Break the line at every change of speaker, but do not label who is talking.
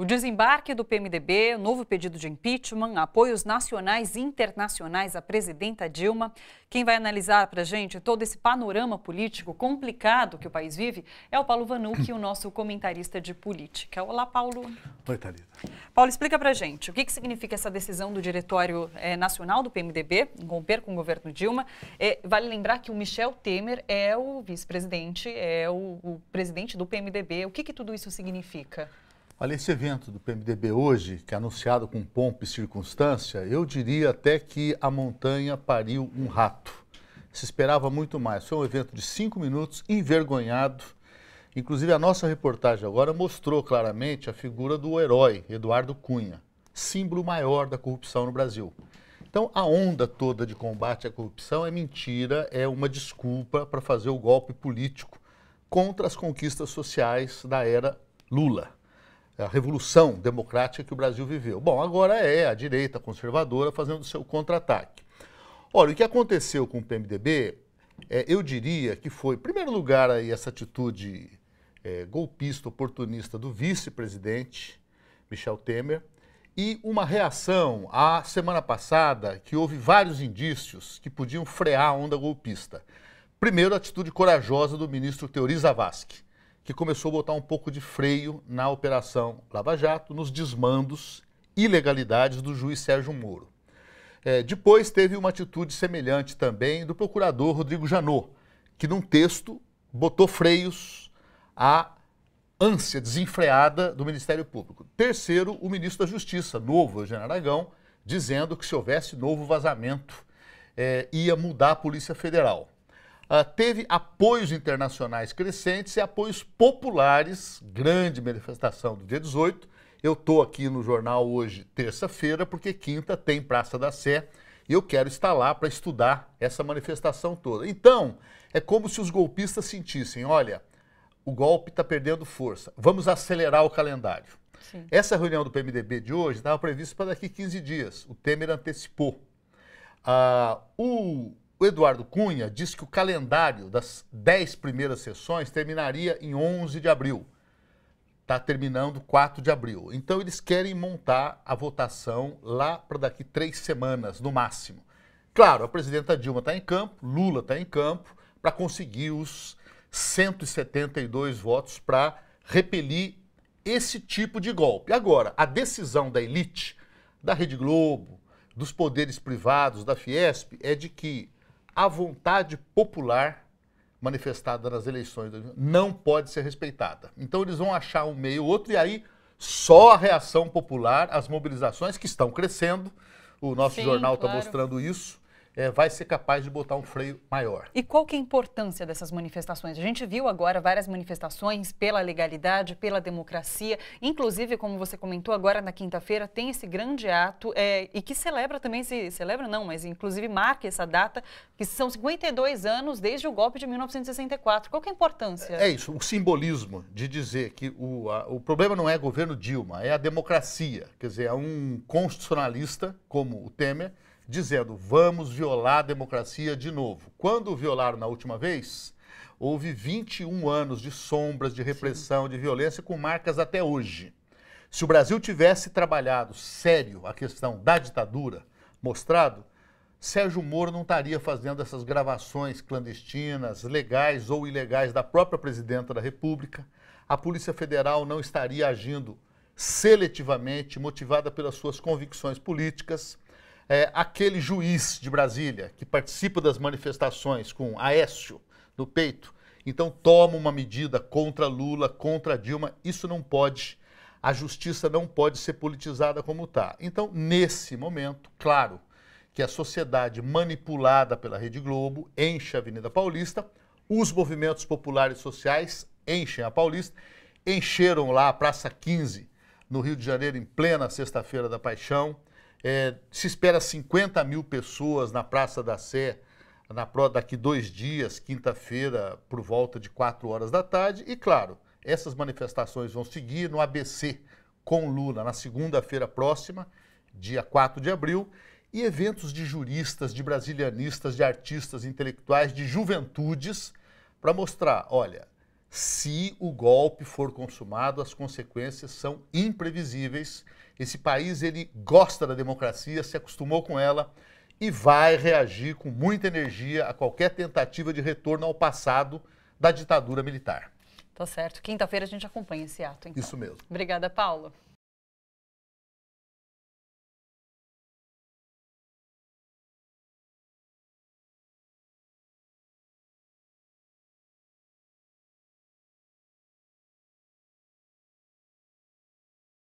O desembarque do PMDB, novo pedido de impeachment, apoios nacionais e internacionais à presidenta Dilma. Quem vai analisar para gente todo esse panorama político complicado que o país vive é o Paulo Vanucci, o nosso comentarista de política. Olá, Paulo. Oi, Thalita. Paulo, explica para gente o que, que, significa essa decisão do Diretório eh, Nacional do PMDB em romper com o governo Dilma. Eh, vale lembrar que o Michel Temer é o vice-presidente, é o, o, presidente do PMDB. O que, que tudo isso significa?
Olha, esse evento do PMDB hoje, que é anunciado com pompa e circunstância, eu diria até que a montanha pariu um rato. Se esperava muito mais. Foi um evento de cinco minutos, envergonhado. Inclusive, a nossa reportagem agora mostrou claramente a figura do herói, Eduardo Cunha, símbolo maior da corrupção no Brasil. Então, a onda toda de combate à corrupção é mentira, é uma desculpa para fazer o golpe político contra as conquistas sociais da era Lula a revolução democrática que o Brasil viveu. Bom, agora é a direita conservadora fazendo o seu contra-ataque. Olha, o que aconteceu com o PMDB, é, eu diria que foi, em primeiro lugar, aí, essa atitude é, golpista, oportunista do vice-presidente Michel Temer, e uma reação à semana passada que houve vários indícios que podiam frear a onda golpista. Primeiro, a atitude corajosa do ministro Teori Zavascki que começou a botar um pouco de freio na Operação Lava Jato, nos desmandos, ilegalidades do juiz Sérgio Moro. É, depois teve uma atitude semelhante também do procurador Rodrigo Janot, que num texto botou freios à ânsia desenfreada do Ministério Público. Terceiro, o ministro da Justiça, novo, Eugênio Aragão, dizendo que se houvesse novo vazamento, é, ia mudar a Polícia Federal. Uh, teve apoios internacionais crescentes e apoios populares, grande manifestação do dia 18. Eu estou aqui no jornal hoje, terça-feira, porque quinta tem Praça da Sé e eu quero estar lá para estudar essa manifestação toda. Então, é como se os golpistas sentissem: olha, o golpe está perdendo força, vamos acelerar o calendário. Sim. Essa reunião do PMDB de hoje estava prevista para daqui 15 dias, o Temer antecipou. Uh, o o Eduardo Cunha disse que o calendário das 10 primeiras sessões terminaria em 11 de abril. Está terminando 4 de abril. Então, eles querem montar a votação lá para daqui três semanas, no máximo. Claro, a presidenta Dilma está em campo, Lula está em campo, para conseguir os 172 votos para repelir esse tipo de golpe. Agora, a decisão da elite, da Rede Globo, dos poderes privados, da Fiesp, é de que a vontade popular manifestada nas eleições não pode ser respeitada. Então eles vão achar um meio outro e aí só a reação popular, as mobilizações que estão crescendo, o nosso Sim, jornal está claro. mostrando isso, é, vai ser capaz de botar um freio maior.
E qual que é a importância dessas manifestações? A gente viu agora várias manifestações pela legalidade, pela democracia, inclusive, como você comentou agora na quinta-feira, tem esse grande ato é, e que celebra também, se celebra não, mas inclusive marca essa data, que são 52 anos desde o golpe de 1964. Qual que é a importância? É, é isso,
um simbolismo de dizer que o, a, o problema não é governo Dilma, é a democracia. Quer dizer, é um constitucionalista como o Temer dizendo: vamos violar a democracia de novo. Quando violaram na última vez, houve 21 anos de sombras, de repressão, Sim. de violência, com marcas até hoje. Se o Brasil tivesse trabalhado sério a questão da ditadura, mostrado, Sérgio Moro não estaria fazendo essas gravações clandestinas, legais ou ilegais, da própria presidenta da República. A Polícia Federal não estaria agindo seletivamente, motivada pelas suas convicções políticas é, aquele juiz de Brasília que participa das manifestações com Aécio no peito, então toma uma medida contra Lula, contra Dilma, isso não pode. A justiça não pode ser politizada como está. Então, nesse momento, claro que a sociedade manipulada pela Rede Globo enche a Avenida Paulista, os movimentos populares sociais enchem a Paulista, encheram lá a Praça 15 no Rio de Janeiro em plena Sexta-feira da Paixão. É, se espera 50 mil pessoas na Praça da Sé na pro, daqui dois dias, quinta-feira, por volta de 4 horas da tarde. E, claro, essas manifestações vão seguir no ABC com Lula, na segunda-feira próxima, dia 4 de abril, e eventos de juristas, de brasilianistas, de artistas intelectuais, de juventudes, para mostrar, olha, se o golpe for consumado, as consequências são imprevisíveis. Esse país ele gosta da democracia, se acostumou com ela e vai reagir com muita energia a qualquer tentativa de retorno ao passado da ditadura militar.
Tá certo. Quinta-feira a gente acompanha esse ato. Então. Isso mesmo. Obrigada, Paulo.